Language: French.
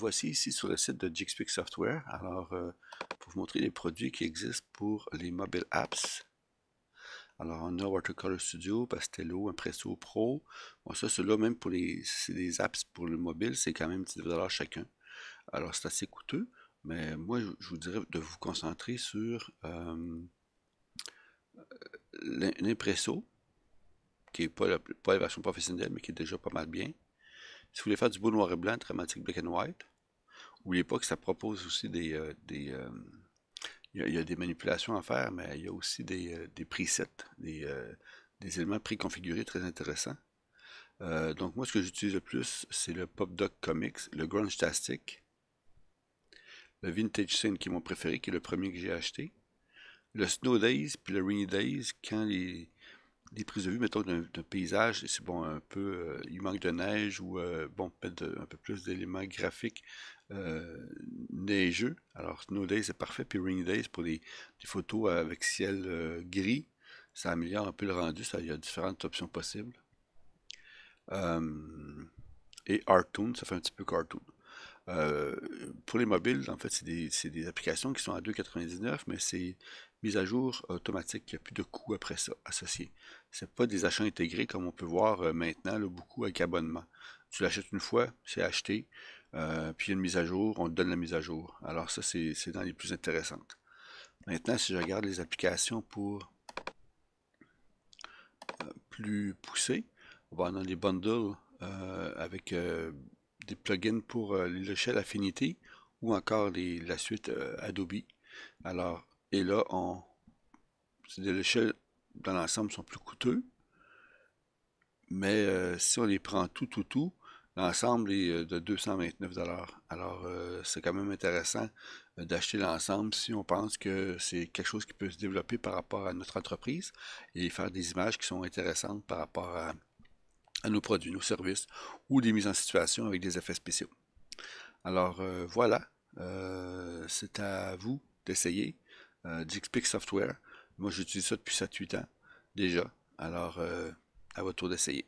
voici ici sur le site de Jixpick Software. Alors, euh, pour vous montrer les produits qui existent pour les mobile apps. Alors, on a Watercolor Studio, Pastello, Impresso Pro. Bon, ça, ceux-là, même pour les, apps pour le mobile, c'est quand même 10$ chacun. Alors, c'est assez coûteux, mais moi, je vous dirais de vous concentrer sur euh, l'impresso, qui n'est pas la version professionnelle, mais qui est déjà pas mal bien. Si vous voulez faire du beau noir et blanc, dramatique black and white, n'oubliez pas que ça propose aussi des. Euh, des euh, il, y a, des manipulations à faire, mais il y a aussi des, euh, des presets, des, des éléments préconfigurés très intéressants. donc moi, ce que j'utilise le plus, c'est le Pop Doc Comics, le Grunge Tastic, le Vintage Scene qui est mon préféré, qui est le premier que j'ai acheté, le Snow Days, puis le Rainy Days, quand les, des prises de vue, mettons, d'un paysage, c'est bon, un peu, euh, il manque de neige ou, euh, bon, peut-être un peu plus d'éléments graphiques euh, neigeux. Alors, Snow Days, c'est parfait. Puis Ring Days, pour des, photos avec ciel euh, gris, ça améliore un peu le rendu. Ça, il y a différentes options possibles. et Art ça fait un petit peu cartoon. Euh, pour les mobiles, en fait, c'est des, applications qui sont à 2,99, mais c'est mise à jour automatique. Il n'y a plus de coût après ça associé. Ce pas des achats intégrés comme on peut voir euh, maintenant, beaucoup avec abonnement. Tu l'achètes une fois, c'est acheté, euh, puis il y a une mise à jour, on te donne la mise à jour. Alors ça, c'est dans les plus intéressantes. Maintenant, si je regarde les applications pour plus poussées, on va dans les bundles avec plugins pour euh, l'échelle le Affinity ou encore les, la suite euh, Adobe. Alors, et là, on, des logiciels dans l'ensemble sont plus coûteux, mais euh, si on les prend tout, tout, tout, l'ensemble est de 229 Alors, c'est quand même intéressant d'acheter l'ensemble si on pense que c'est quelque chose qui peut se développer par rapport à notre entreprise et faire des images qui sont intéressantes par rapport à à nos produits, nos services ou des mises en situation avec des effets spéciaux. Alors euh, voilà, euh, c'est à vous d'essayer euh, Software. Moi j'utilise ça depuis 7-8 ans déjà. Alors euh, à votre tour d'essayer.